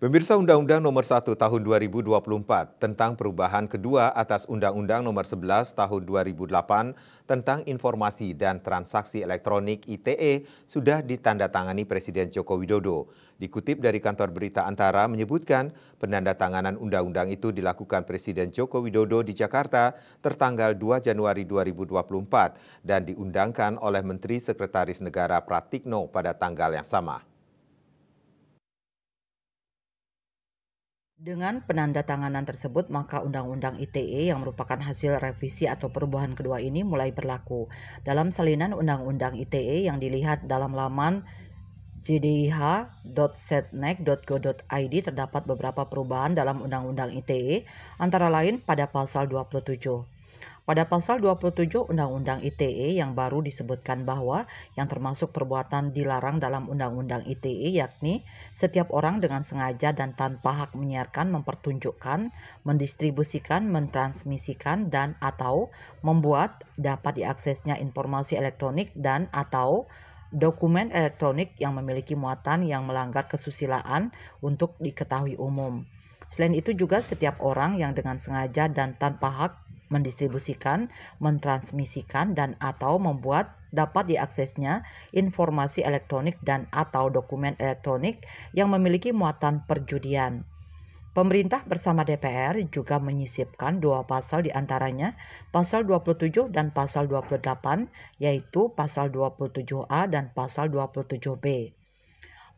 Pemirsa Undang-Undang Nomor 1 Tahun 2024 tentang perubahan kedua atas Undang-Undang Nomor 11 Tahun 2008 tentang Informasi dan Transaksi Elektronik ITE sudah ditandatangani Presiden Joko Widodo. Dikutip dari kantor berita Antara menyebutkan penandatanganan undang-undang itu dilakukan Presiden Joko Widodo di Jakarta tertanggal 2 Januari 2024 dan diundangkan oleh Menteri Sekretaris Negara Pratikno pada tanggal yang sama. Dengan penanda tanganan tersebut, maka Undang-Undang ITE yang merupakan hasil revisi atau perubahan kedua ini mulai berlaku. Dalam salinan Undang-Undang ITE yang dilihat dalam laman jdih.setnek.go.id terdapat beberapa perubahan dalam Undang-Undang ITE, antara lain pada pasal 27. Pada pasal 27 Undang-Undang ITE yang baru disebutkan bahwa yang termasuk perbuatan dilarang dalam Undang-Undang ITE yakni setiap orang dengan sengaja dan tanpa hak menyiarkan, mempertunjukkan, mendistribusikan, mentransmisikan dan atau membuat dapat diaksesnya informasi elektronik dan atau dokumen elektronik yang memiliki muatan yang melanggar kesusilaan untuk diketahui umum. Selain itu juga setiap orang yang dengan sengaja dan tanpa hak mendistribusikan, mentransmisikan, dan atau membuat dapat diaksesnya informasi elektronik dan atau dokumen elektronik yang memiliki muatan perjudian. Pemerintah bersama DPR juga menyisipkan dua pasal diantaranya pasal 27 dan pasal 28 yaitu pasal 27A dan pasal 27B.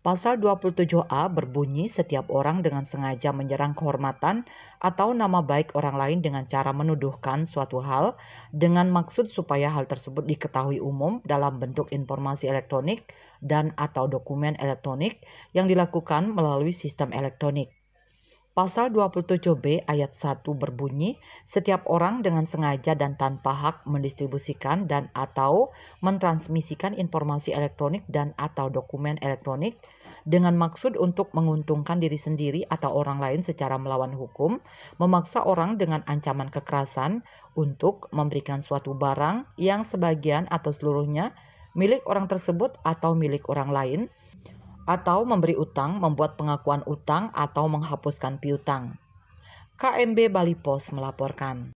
Pasal 27A berbunyi setiap orang dengan sengaja menyerang kehormatan atau nama baik orang lain dengan cara menuduhkan suatu hal dengan maksud supaya hal tersebut diketahui umum dalam bentuk informasi elektronik dan atau dokumen elektronik yang dilakukan melalui sistem elektronik. Pasal 27B ayat 1 berbunyi, setiap orang dengan sengaja dan tanpa hak mendistribusikan dan atau mentransmisikan informasi elektronik dan atau dokumen elektronik dengan maksud untuk menguntungkan diri sendiri atau orang lain secara melawan hukum, memaksa orang dengan ancaman kekerasan untuk memberikan suatu barang yang sebagian atau seluruhnya milik orang tersebut atau milik orang lain, atau memberi utang, membuat pengakuan utang, atau menghapuskan piutang. KMB Bali Pos melaporkan.